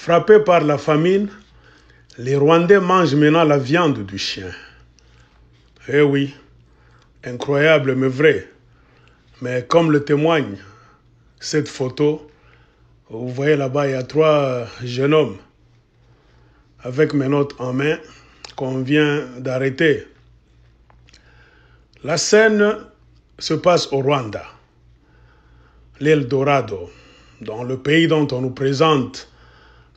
Frappés par la famine, les Rwandais mangent maintenant la viande du chien. Eh oui, incroyable mais vrai. Mais comme le témoigne cette photo, vous voyez là-bas, il y a trois jeunes hommes avec mes notes en main qu'on vient d'arrêter. La scène se passe au Rwanda, d'Orado, dans le pays dont on nous présente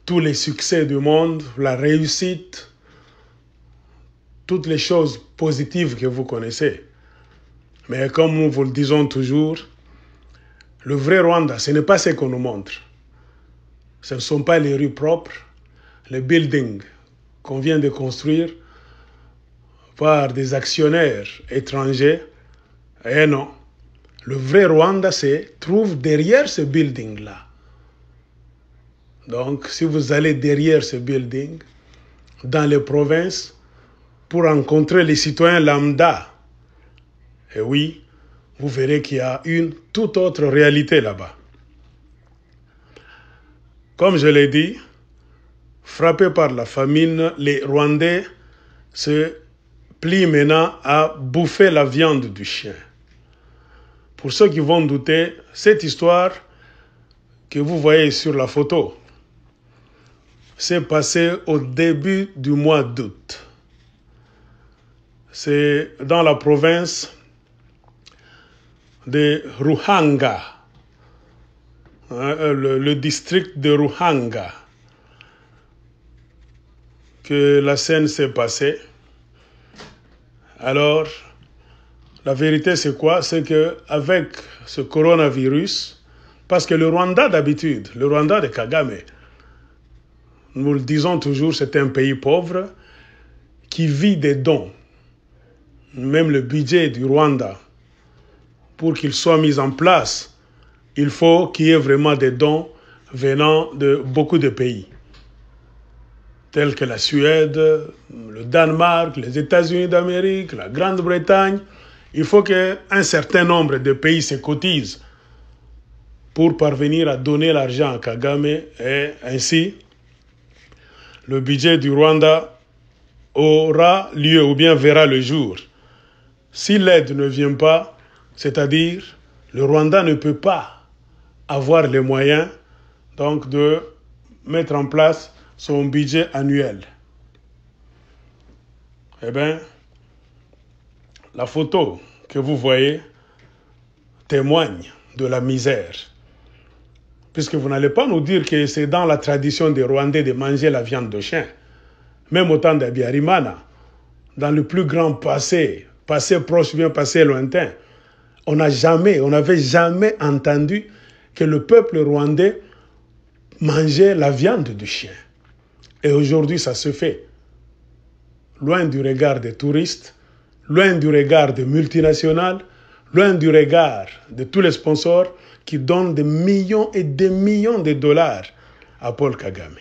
tous les succès du monde, la réussite, toutes les choses positives que vous connaissez. Mais comme nous vous le disons toujours, le vrai Rwanda, ce n'est pas ce qu'on nous montre. Ce ne sont pas les rues propres, les buildings qu'on vient de construire par des actionnaires étrangers. Eh non, le vrai Rwanda se trouve derrière ce building-là. Donc, si vous allez derrière ce building, dans les provinces, pour rencontrer les citoyens lambda, et eh oui, vous verrez qu'il y a une toute autre réalité là-bas. Comme je l'ai dit, frappés par la famine, les Rwandais se plient maintenant à bouffer la viande du chien. Pour ceux qui vont douter, cette histoire que vous voyez sur la photo, s'est passé au début du mois d'août. C'est dans la province de Ruhanga, hein, le, district de Ruhanga, que la scène s'est passée. Alors, la vérité, c'est quoi C'est que avec ce coronavirus, parce que le Rwanda d'habitude, le Rwanda de Kagame, nous le disons toujours, c'est un pays pauvre qui vit des dons. Même le budget du Rwanda, pour qu'il soit mis en place, il faut qu'il y ait vraiment des dons venant de beaucoup de pays, tels que la Suède, le Danemark, les États-Unis d'Amérique, la Grande-Bretagne. Il faut qu'un certain nombre de pays se cotisent pour parvenir à donner l'argent à Kagame et ainsi le budget du Rwanda aura lieu ou bien verra le jour. Si l'aide ne vient pas, c'est-à-dire le Rwanda ne peut pas avoir les moyens donc de mettre en place son budget annuel. Eh bien, la photo que vous voyez témoigne de la misère Puisque vous n'allez pas nous dire que c'est dans la tradition des Rwandais de manger la viande de chien. Même au temps d'Abiyarimana, dans le plus grand passé, passé proche, bien passé lointain, on n'a jamais, on n'avait jamais entendu que le peuple rwandais mangeait la viande du chien. Et aujourd'hui, ça se fait. Loin du regard des touristes, loin du regard des multinationales, loin du regard de tous les sponsors, qui donne des millions et des millions de dollars à Paul Kagame.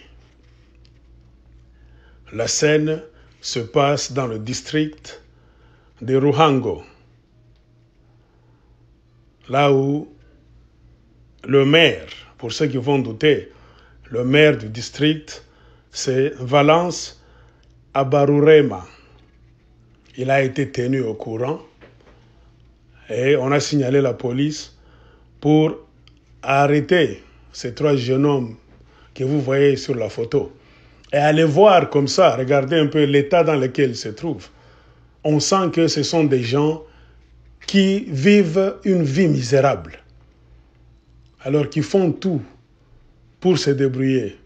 La scène se passe dans le district de Ruhango, là où le maire, pour ceux qui vont douter, le maire du district, c'est Valence Abarurema. Il a été tenu au courant et on a signalé la police pour arrêter ces trois jeunes hommes que vous voyez sur la photo. Et aller voir comme ça, regarder un peu l'état dans lequel ils se trouvent. On sent que ce sont des gens qui vivent une vie misérable, alors qu'ils font tout pour se débrouiller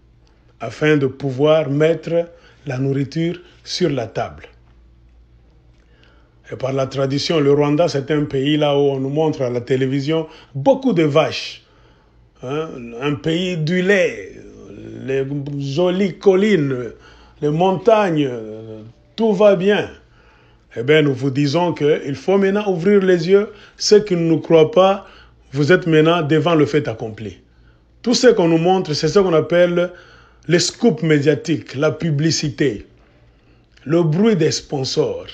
afin de pouvoir mettre la nourriture sur la table et par la tradition, le Rwanda, c'est un pays là où on nous montre à la télévision beaucoup de vaches. Hein, un pays du lait, les jolies collines, les montagnes, tout va bien. Eh bien, nous vous disons qu'il faut maintenant ouvrir les yeux. Ceux qui ne nous croient pas, vous êtes maintenant devant le fait accompli. Tout ce qu'on nous montre, c'est ce qu'on appelle les scoops médiatiques, la publicité, le bruit des sponsors.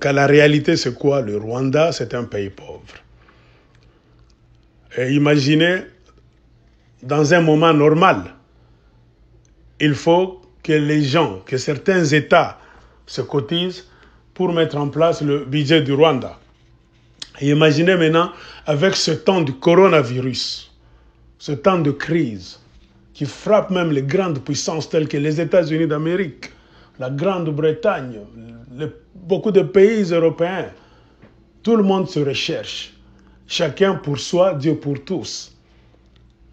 Car la réalité, c'est quoi Le Rwanda, c'est un pays pauvre. Et imaginez, dans un moment normal, il faut que les gens, que certains États se cotisent pour mettre en place le budget du Rwanda. Et imaginez maintenant, avec ce temps de coronavirus, ce temps de crise qui frappe même les grandes puissances telles que les États-Unis d'Amérique, la Grande-Bretagne, le beaucoup de pays européens, tout le monde se recherche. Chacun pour soi, Dieu pour tous.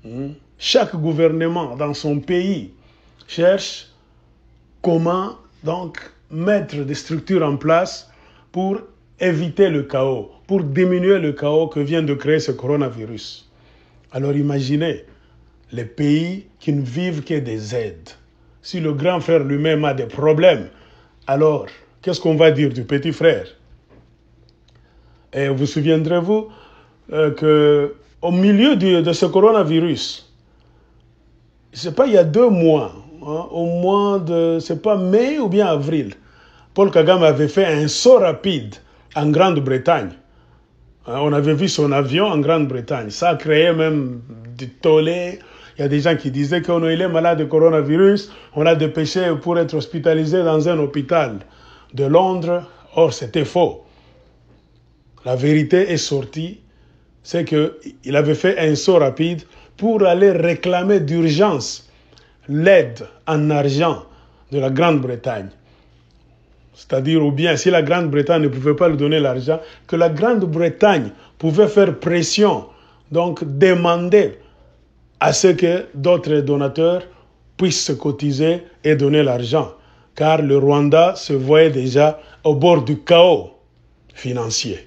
Hmm? Chaque gouvernement dans son pays cherche comment donc mettre des structures en place pour éviter le chaos, pour diminuer le chaos que vient de créer ce coronavirus. Alors imaginez les pays qui ne vivent que des aides. Si le grand frère lui-même a des problèmes, alors Qu'est-ce qu'on va dire du petit frère Et vous souviendrez-vous euh, que au milieu de ce coronavirus, je sais pas, il y a deux mois, hein, au mois de, c'est pas mai ou bien avril, Paul Kagame avait fait un saut rapide en Grande-Bretagne. Euh, on avait vu son avion en Grande-Bretagne. Ça a créé même du tollé. Il y a des gens qui disaient qu'on est malade de coronavirus, on a dépêché pour être hospitalisé dans un hôpital de Londres. Or, c'était faux. La vérité est sortie, c'est qu'il avait fait un saut rapide pour aller réclamer d'urgence l'aide en argent de la Grande-Bretagne. C'est-à-dire, ou bien si la Grande-Bretagne ne pouvait pas lui donner l'argent, que la Grande-Bretagne pouvait faire pression, donc demander à ce que d'autres donateurs puissent se cotiser et donner l'argent car le Rwanda se voyait déjà au bord du chaos financier.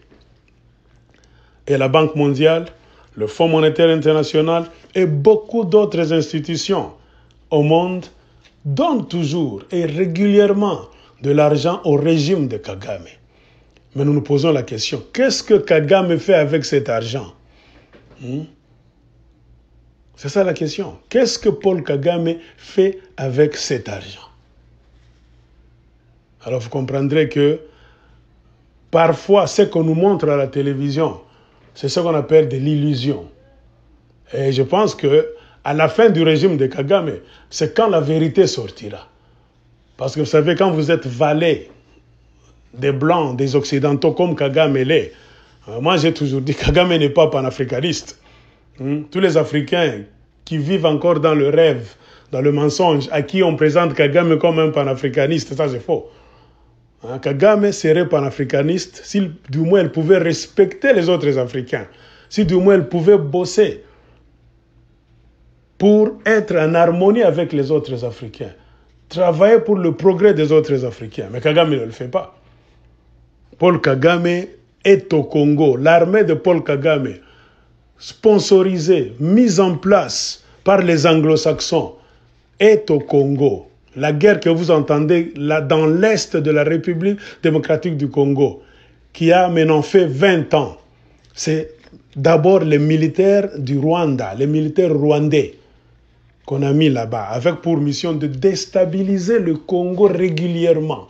Et la Banque mondiale, le Fonds monétaire international et beaucoup d'autres institutions au monde donnent toujours et régulièrement de l'argent au régime de Kagame. Mais nous nous posons la question, qu'est-ce que Kagame fait avec cet argent hmm? C'est ça la question. Qu'est-ce que Paul Kagame fait avec cet argent alors vous comprendrez que parfois ce qu'on nous montre à la télévision, c'est ce qu'on appelle de l'illusion. Et je pense que à la fin du régime de Kagame, c'est quand la vérité sortira. Parce que vous savez, quand vous êtes valet des Blancs, des Occidentaux comme Kagame l'est, euh, moi j'ai toujours dit Kagame n'est pas panafricaniste. Hmm? Tous les Africains qui vivent encore dans le rêve, dans le mensonge, à qui on présente Kagame comme un panafricaniste, ça c'est faux. Hein, Kagame serait panafricaniste si du moins elle pouvait respecter les autres Africains, si du moins elle pouvait bosser pour être en harmonie avec les autres Africains, travailler pour le progrès des autres Africains. Mais Kagame ne le fait pas. Paul Kagame est au Congo. L'armée de Paul Kagame, sponsorisée, mise en place par les anglo-saxons, est au Congo la guerre que vous entendez là dans l'est de la République démocratique du Congo, qui a maintenant fait 20 ans, c'est d'abord les militaires du Rwanda, les militaires rwandais qu'on a mis là-bas, avec pour mission de déstabiliser le Congo régulièrement,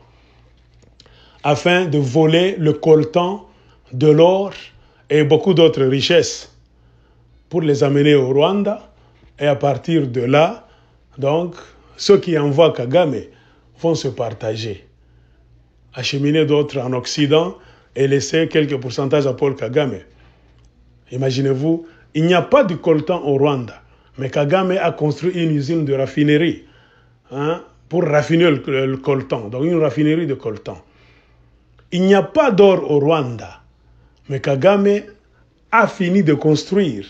afin de voler le coltan, de l'or et beaucoup d'autres richesses, pour les amener au Rwanda, et à partir de là, donc, ceux qui envoient Kagame vont se partager, acheminer d'autres en Occident et laisser quelques pourcentages à Paul Kagame. Imaginez-vous, il n'y a pas de coltan au Rwanda, mais Kagame a construit une usine de raffinerie hein, pour raffiner le, le coltan, donc une raffinerie de coltan. Il n'y a pas d'or au Rwanda, mais Kagame a fini de construire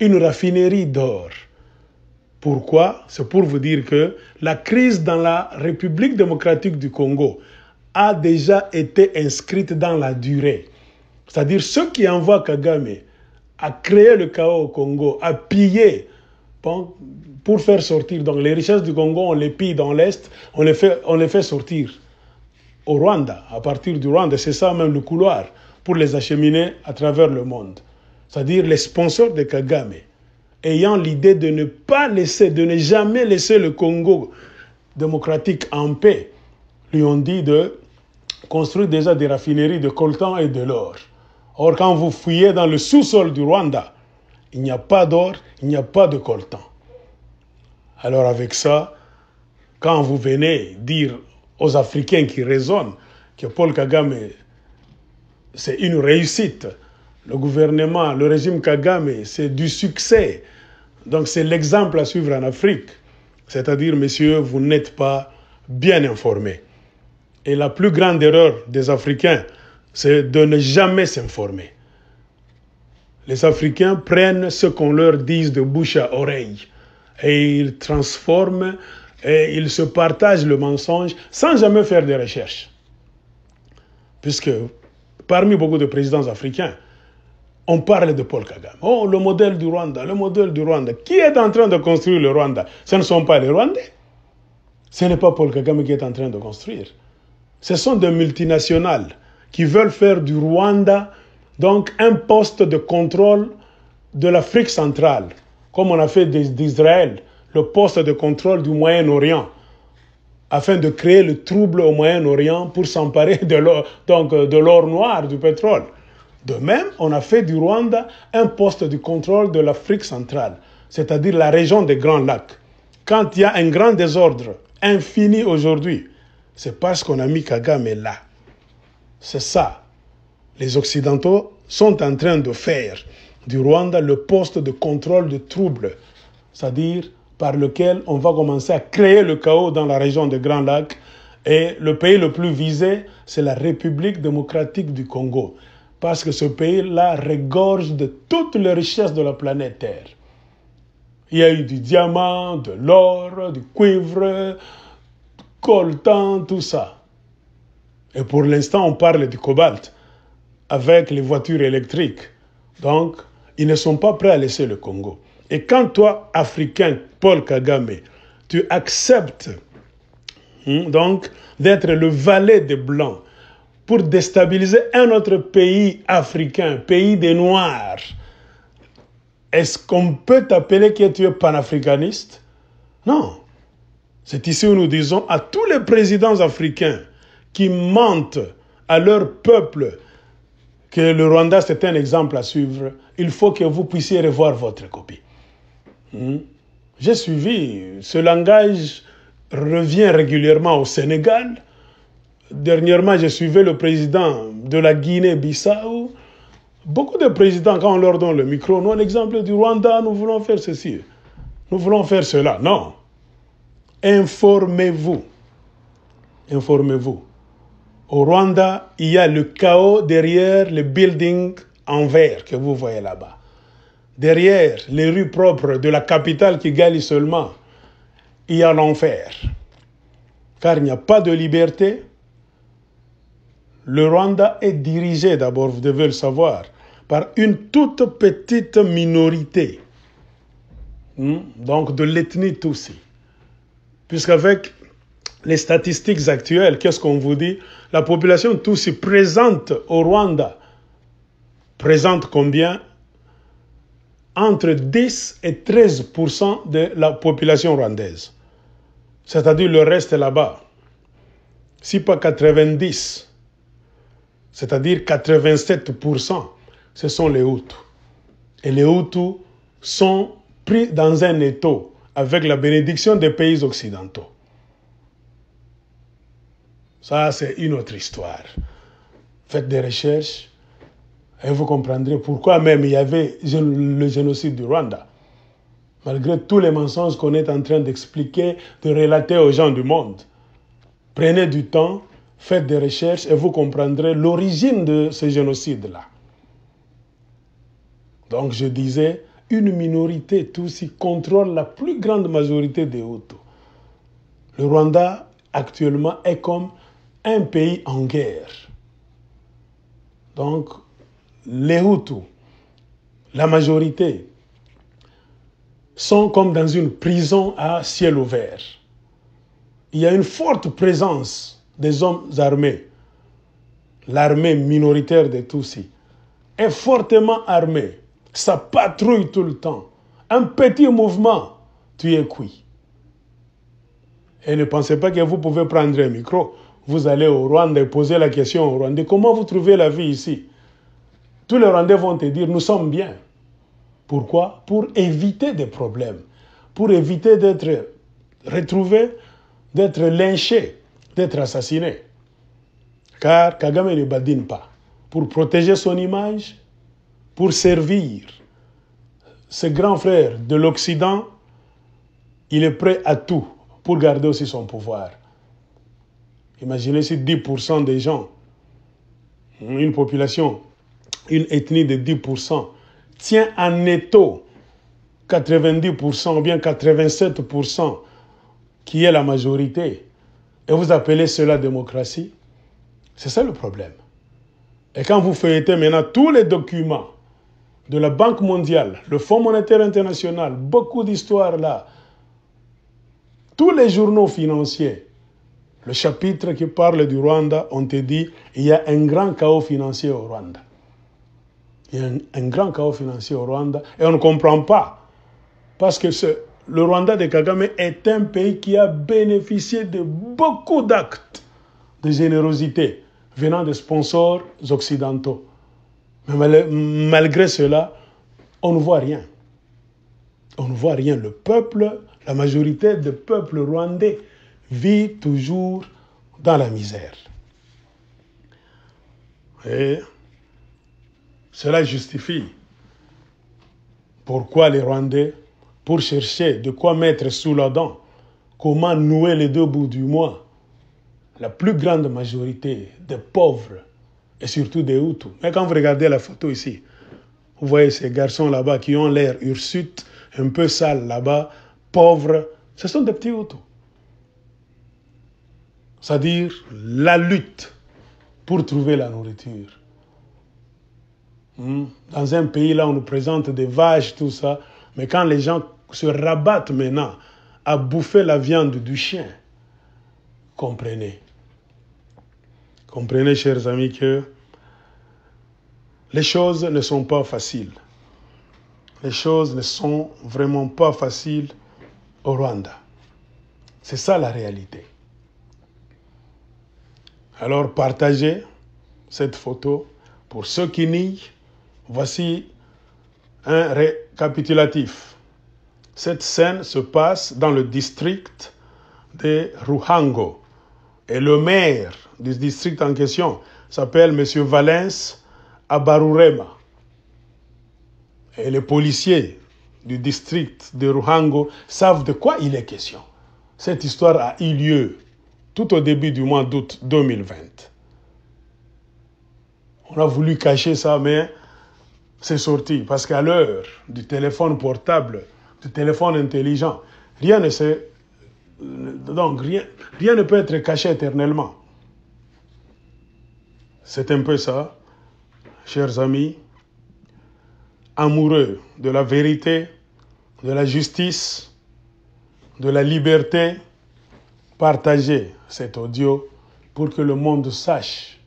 une raffinerie d'or. Pourquoi C'est pour vous dire que la crise dans la République démocratique du Congo a déjà été inscrite dans la durée. C'est-à-dire ceux qui envoient Kagame à créer le chaos au Congo, à piller pour faire sortir. Donc les richesses du Congo, on les pille dans l'Est, on, les fait, on les fait sortir au Rwanda, à partir du Rwanda. C'est ça même le couloir pour les acheminer à travers le monde. C'est-à-dire les sponsors de Kagame ayant l'idée de ne pas laisser, de ne jamais laisser le Congo démocratique en paix, lui ont dit de construire déjà des raffineries de coltan et de l'or. Or, quand vous fouillez dans le sous-sol du Rwanda, il n'y a pas d'or, il n'y a pas de coltan. Alors avec ça, quand vous venez dire aux Africains qui raisonnent que Paul Kagame, c'est une réussite, le gouvernement, le régime Kagame, c'est du succès. Donc c'est l'exemple à suivre en Afrique. C'est-à-dire, messieurs, vous n'êtes pas bien informés. Et la plus grande erreur des Africains, c'est de ne jamais s'informer. Les Africains prennent ce qu'on leur dit de bouche à oreille et ils transforment et ils se partagent le mensonge sans jamais faire des recherches. Puisque parmi beaucoup de présidents africains, on parle de Paul Kagame. Oh, le modèle du Rwanda, le modèle du Rwanda. Qui est en train de construire le Rwanda Ce ne sont pas les Rwandais. Ce n'est pas Paul Kagame qui est en train de construire. Ce sont des multinationales qui veulent faire du Rwanda donc un poste de contrôle de l'Afrique centrale, comme on a fait d'Israël, le poste de contrôle du Moyen-Orient, afin de créer le trouble au Moyen-Orient pour s'emparer de l'or euh, noir, du pétrole. De même, on a fait du Rwanda un poste de contrôle de l'Afrique centrale, c'est-à-dire la région des Grands Lacs. Quand il y a un grand désordre infini aujourd'hui, c'est parce qu'on a mis Kagame là. C'est ça. Les Occidentaux sont en train de faire du Rwanda le poste de contrôle de troubles, c'est-à-dire par lequel on va commencer à créer le chaos dans la région des Grands Lacs. Et le pays le plus visé, c'est la République démocratique du Congo parce que ce pays-là regorge de toutes les richesses de la planète Terre. Il y a eu du diamant, de l'or, du cuivre, coltan, tout ça. Et pour l'instant, on parle du cobalt avec les voitures électriques. Donc, ils ne sont pas prêts à laisser le Congo. Et quand toi, Africain, Paul Kagame, tu acceptes hmm, donc d'être le valet des Blancs, pour déstabiliser un autre pays africain, pays des Noirs, est-ce qu'on peut t'appeler que tu es panafricaniste Non. C'est ici où nous disons à tous les présidents africains qui mentent à leur peuple que le Rwanda c'est un exemple à suivre, il faut que vous puissiez revoir votre copie. Hmm? J'ai suivi ce langage revient régulièrement au Sénégal, Dernièrement, j'ai suivais le président de la Guinée-Bissau. Beaucoup de présidents, quand on leur donne le micro, nous, exemple du Rwanda, nous voulons faire ceci, nous voulons faire cela. Non. Informez-vous. Informez-vous. Au Rwanda, il y a le chaos derrière les buildings en verre que vous voyez là-bas. Derrière les rues propres de la capitale qui Kigali seulement, il y a l'enfer. Car il n'y a pas de liberté, le Rwanda est dirigé, d'abord vous devez le savoir, par une toute petite minorité, hmm? donc de l'ethnie Tutsi. Puisqu'avec les statistiques actuelles, qu'est-ce qu'on vous dit La population Tutsi présente au Rwanda présente combien Entre 10 et 13 de la population rwandaise. C'est-à-dire le reste là-bas. Si pas 90 c'est-à-dire 87%, ce sont les Hutus. Et les Hutus sont pris dans un étau avec la bénédiction des pays occidentaux. Ça, c'est une autre histoire. Faites des recherches et vous comprendrez pourquoi même il y avait le génocide du Rwanda. Malgré tous les mensonges qu'on est en train d'expliquer, de relater aux gens du monde. Prenez du temps Faites des recherches et vous comprendrez l'origine de ce génocide-là. Donc je disais, une minorité Tutsi contrôle la plus grande majorité des Hutus. Le Rwanda actuellement est comme un pays en guerre. Donc les Hutus, la majorité, sont comme dans une prison à ciel ouvert. Il y a une forte présence des hommes armés, l'armée minoritaire de Tutsis, est fortement armée. Ça patrouille tout le temps. Un petit mouvement, tu es cuit. Et ne pensez pas que vous pouvez prendre un micro. Vous allez au Rwanda et poser la question au Rwanda, Comment vous trouvez la vie ici Tous les Rwandais vont te dire, nous sommes bien. Pourquoi Pour éviter des problèmes. Pour éviter d'être retrouvé, d'être lynchés d'être assassiné. Car Kagame ne badine pas. Pour protéger son image, pour servir ses grands frères de l'Occident, il est prêt à tout pour garder aussi son pouvoir. Imaginez si 10% des gens, une population, une ethnie de 10%, tient en étau 90% ou bien 87% qui est la majorité et vous appelez cela démocratie, c'est ça le problème. Et quand vous feuilletez maintenant tous les documents de la Banque mondiale, le Fonds monétaire international, beaucoup d'histoires là, tous les journaux financiers, le chapitre qui parle du Rwanda, on te dit il y a un grand chaos financier au Rwanda. Il y a un, un grand chaos financier au Rwanda et on ne comprend pas parce que ce, le Rwanda de Kagame est un pays qui a bénéficié de beaucoup d'actes de générosité venant de sponsors occidentaux. Mais malgré cela, on ne voit rien. On ne voit rien. Le peuple, la majorité du peuple rwandais vit toujours dans la misère. Et cela justifie pourquoi les Rwandais pour chercher de quoi mettre sous la dent, comment nouer les deux bouts du mois. La plus grande majorité des pauvres et surtout des Hutus. Mais quand vous regardez la photo ici, vous voyez ces garçons là-bas qui ont l'air hirsutes, un peu sales là-bas, pauvres, ce sont des petits Hutus. C'est-à-dire la lutte pour trouver la nourriture. Hmm. Dans un pays là, on nous présente des vaches, tout ça. Mais quand les gens se rabattent maintenant à bouffer la viande du chien, comprenez. Comprenez, chers amis, que les choses ne sont pas faciles. Les choses ne sont vraiment pas faciles au Rwanda. C'est ça la réalité. Alors partagez cette photo. Pour ceux qui nient, voici un, Capitulatif. Cette scène se passe dans le district de Ruhango. Et le maire du district en question s'appelle M. Valens Abarurema. Et les policiers du district de Ruhango savent de quoi il est question. Cette histoire a eu lieu tout au début du mois d'août 2020. On a voulu cacher ça, mais c'est sorti. Parce qu'à l'heure du téléphone portable, du téléphone intelligent, rien ne Donc, rien, rien ne peut être caché éternellement. C'est un peu ça, chers amis, amoureux de la vérité, de la justice, de la liberté, partagez cet audio pour que le monde sache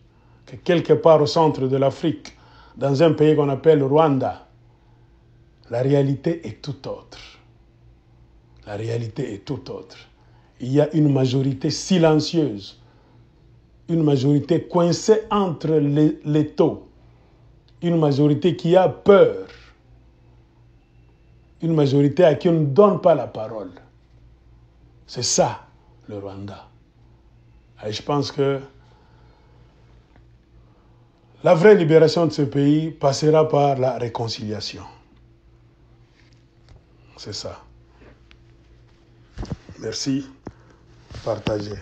que quelque part au centre de l'Afrique, dans un pays qu'on appelle Rwanda, la réalité est tout autre. La réalité est tout autre. Il y a une majorité silencieuse, une majorité coincée entre les, taux, une majorité qui a peur, une majorité à qui on ne donne pas la parole. C'est ça le Rwanda. Et je pense que la vraie libération de ce pays passera par la réconciliation. C'est ça. Merci. Partagez.